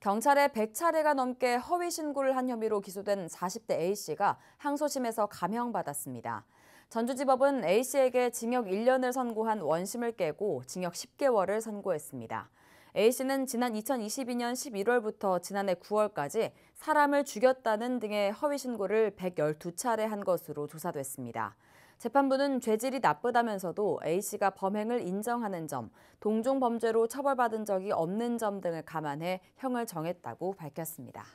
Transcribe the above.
경찰에 100차례가 넘게 허위 신고를 한 혐의로 기소된 40대 A씨가 항소심에서 감형받았습니다. 전주지법은 A씨에게 징역 1년을 선고한 원심을 깨고 징역 10개월을 선고했습니다. A씨는 지난 2022년 11월부터 지난해 9월까지 사람을 죽였다는 등의 허위 신고를 112차례 한 것으로 조사됐습니다. 재판부는 죄질이 나쁘다면서도 A씨가 범행을 인정하는 점, 동종 범죄로 처벌받은 적이 없는 점 등을 감안해 형을 정했다고 밝혔습니다.